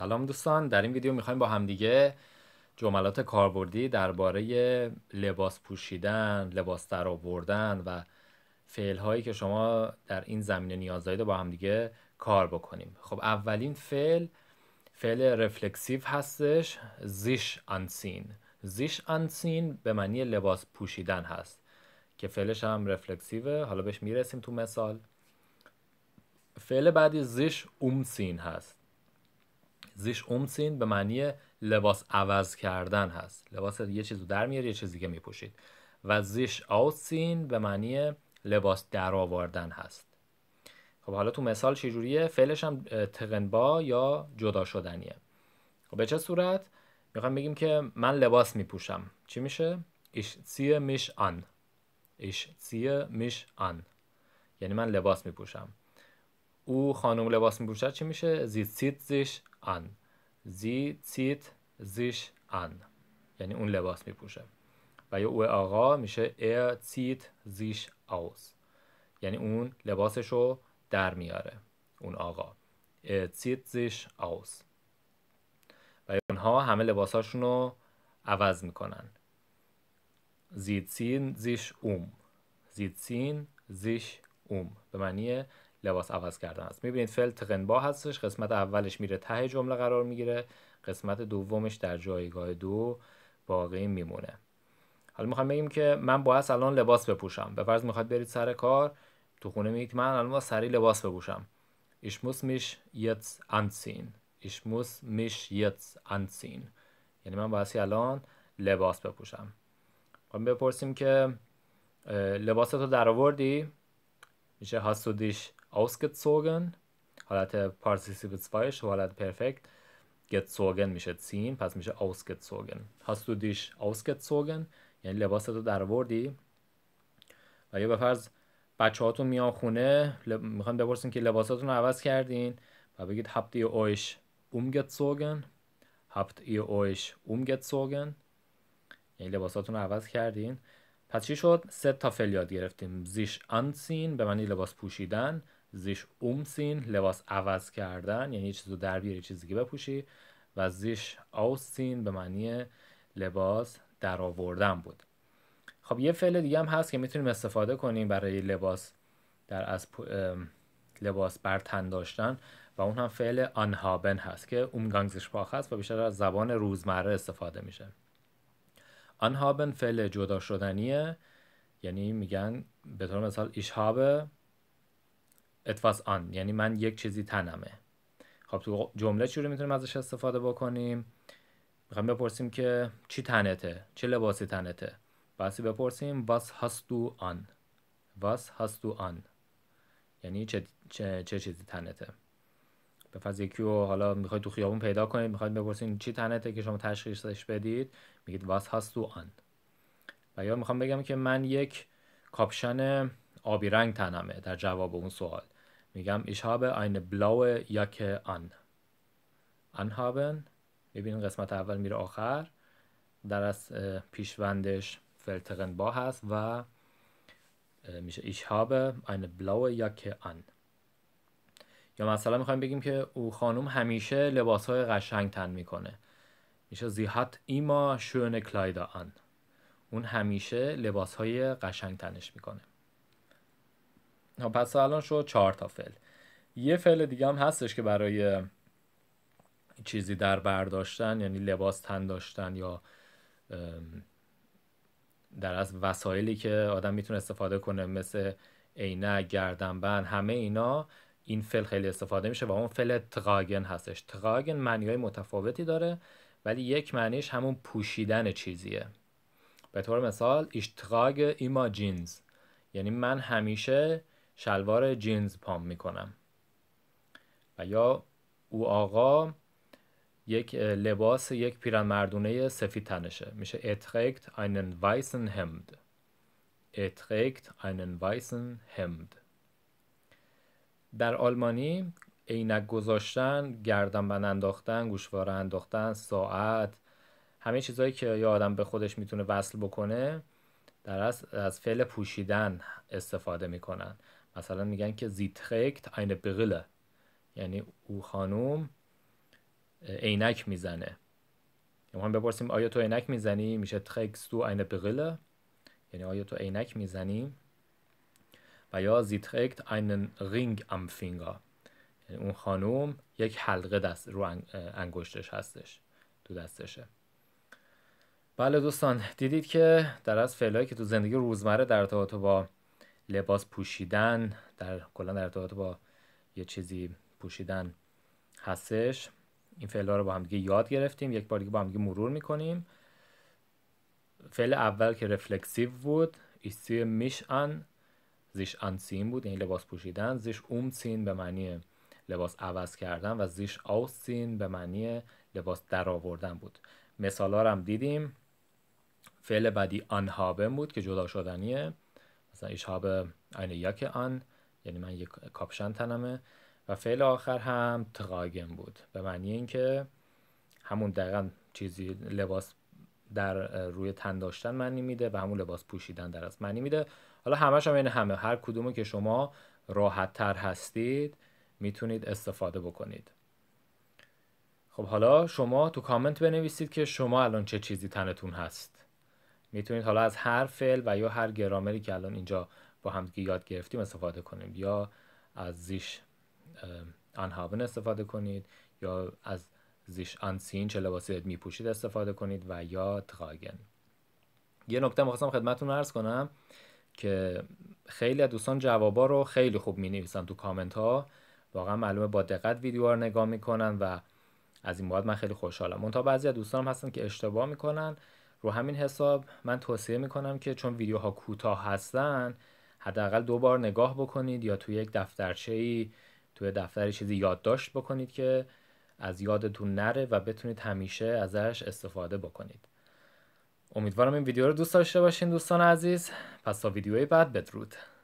سلام دوستان در این ویدیو میخوایم با همدیگه جملات کاربردی درباره لباس پوشیدن لباس در آوردن و فعل هایی که شما در این زمینه نیاز دارید با همدیگه کار بکنیم خب اولین فعل فعل رفلکسیو هستش زیش انسین زیش انسین به معنی لباس پوشیدن هست که فعلش هم رفلکسیوه حالا بهش میرسیم تو مثال فعل بعدی زیش اومسین هست زیش اومسین به معنی لباس عوض کردن هست لباس یه چیز رو در میاری یه چیز دیگه میپوشید و زیش آوسین به معنی لباس در آوردن هست خب حالا تو مثال جوریه؟ فعلش هم تقنبا یا جدا شدنیه خب به چه صورت میخوام بگیم که من لباس میپوشم چی میشه ایش سی میش آن ایش سی میش آن یعنی من لباس میپوشم او خانم لباس میپوشد چی میشه زیت سیت زیش an. زی zieht زیش an. یعنی اون لباس میپوشه و یا او آقا میشه er zieht زیش aus. یعنی اون لباسش رو در میاره اون آقا er zieht زیش aus. و اونها همه لباساشون رو عوض میکنن. Sie ziehen sich um. Sie ziehen sich um. به معنی لباس عوض کردن است میبینید فعل تقنبا هستش قسمت اولش میره ته جمله قرار میگیره قسمت دومش در جایگاه دو باقی میمونه حالا میخوام بگیم که من باید الان لباس بپوشم به فرض میخواد برید سر کار تو خونه میگید من الان با سری لباس بپوشم ich muss mich jetzt anziehen ich muss mich jetzt anziehen یعنی من باید الان لباس بپوشم خب بپرسیم که لباس تو در آوردی میشه hast دیش؟ ausgezogen حالت پارسیسیب 2 حالت پرفکت گتزوگن میشه سین پس میشه ausgezogen hast du دیش ausgezogen یعنی لباس تو در وردی و یا بفرض بچه هاتون میان خونه لب... میخوان بپرسین که لباساتون رو عوض کردین و بگید habt ihr euch umgezogen habt ihr euch umgezogen یعنی لباساتون رو عوض کردین پس چی شد سه تا فل یاد گرفتیم زیش انسین به معنی لباس پوشیدن زیش اومسین لباس عوض کردن یعنی یه چیز رو در بیاری چیزی که بپوشی و زیش آوسین به معنی لباس در آوردن بود خب یه فعل دیگه هم هست که میتونیم استفاده کنیم برای لباس در از لباس بر تن داشتن و اون هم فعل آنهابن هست که اومگانگزش پاخ هست و بیشتر از زبان روزمره استفاده میشه آنهابن فعل جدا شدنیه یعنی میگن به طور مثال ایشهابه یعنی من یک چیزی تنمه خب تو جمله رو میتونیم ازش استفاده بکنیم میخوایم بپرسیم که چی تنته چه لباسی تنته بسی بپرسیم واس هستو آن واس هاستو آن یعنی چه, چه, چیزی تنته به فرض یکی حالا میخواید تو خیابون پیدا کنید میخواید بپرسیم چی تنته که شما تشخیصش بدید میگید واس تو آن و یا میخوام بگم که من یک کاپشن آبی رنگ تنمه در جواب اون سوال میگم ich این بلاو یک آن، انهابن هابن قسمت اول میره آخر در از پیشوندش فلترن با هست و میشه ich habe eine blaue Jacke یا مثلا میخوایم بگیم که او خانم همیشه لباس های قشنگ تن میکنه میشه زیحت ایما شونه کلایدا آن اون همیشه لباس های قشنگ تنش میکنه خب، پس الان شد چهار تا فعل یه فل دیگه هم هستش که برای چیزی در برداشتن یعنی لباس تن داشتن یا در از وسایلی که آدم میتونه استفاده کنه مثل عینه گردنبند همه اینا این فل خیلی استفاده میشه و اون فعل تراگن هستش تراگن معنی های متفاوتی داره ولی یک معنیش همون پوشیدن چیزیه به طور مثال اشتراگ ایماجینز یعنی من همیشه شلوار جینز پام میکنم و یا او آقا یک لباس یک مردونه سفید تنشه میشه اترکت einen weißen همد اترکت einen weißen همد در آلمانی عینک گذاشتن گردنبند انداختن گوشواره انداختن ساعت همه چیزهایی که یه آدم به خودش میتونه وصل بکنه در از, از فعل پوشیدن استفاده میکنن مثلا میگن که زی ترکت eine بغله یعنی او خانوم عینک میزنه هم بپرسیم آیا تو عینک میزنی میشه ترکس تو اینه بغله یعنی آیا تو عینک میزنی و یا زی ترکت einen رینگ am فینگا؟ یعنی اون خانوم یک حلقه دست رو انگشتش هستش تو دستشه بله دوستان دیدید که در از فعلایی که تو زندگی روزمره در ارتباط با لباس پوشیدن در کلا در ارتباط با یه چیزی پوشیدن هستش این فعلا رو با هم دیگه یاد گرفتیم یک بار دیگه با هم دیگه مرور میکنیم فعل اول که رفلکسیو بود ایسی میش ان زیش انسین بود یعنی لباس پوشیدن زیش سین به معنی لباس عوض کردن و زیش سین به معنی لباس درآوردن بود مثال هم دیدیم فعل بعدی آنهابن بود که جدا شدنیه مثلا ich habe eine Jacke an یعنی من یک کاپشن تنمه و فعل آخر هم تقاگم بود به معنی اینکه همون دقیقا چیزی لباس در روی تن داشتن معنی میده و همون لباس پوشیدن در از معنی میده حالا همش هم این همه هر کدومو که شما راحت تر هستید میتونید استفاده بکنید خب حالا شما تو کامنت بنویسید که شما الان چه چیزی تنتون هست میتونید حالا از هر فعل و یا هر گرامری که الان اینجا با همدیگه یاد گرفتیم استفاده کنیم یا از زیش انهابن استفاده کنید یا از زیش انسین چه لباسی میپوشید استفاده کنید و یا تراگن یه نکته میخواستم خدمتتون عرض کنم که خیلی از دوستان جوابا رو خیلی خوب می نویسن تو کامنت ها واقعا معلومه با دقت ویدیو رو نگاه میکنن و از این بابت من خیلی خوشحالم منتها بعضی از دوستانم هستن که اشتباه میکنن رو همین حساب من توصیه میکنم که چون ویدیوها کوتاه هستن حداقل دو بار نگاه بکنید یا توی یک دفترچه ای توی دفتر چیزی یادداشت بکنید که از یادتون نره و بتونید همیشه ازش استفاده بکنید امیدوارم این ویدیو رو دوست داشته باشین دوستان عزیز پس تا ویدیوی بعد بدرود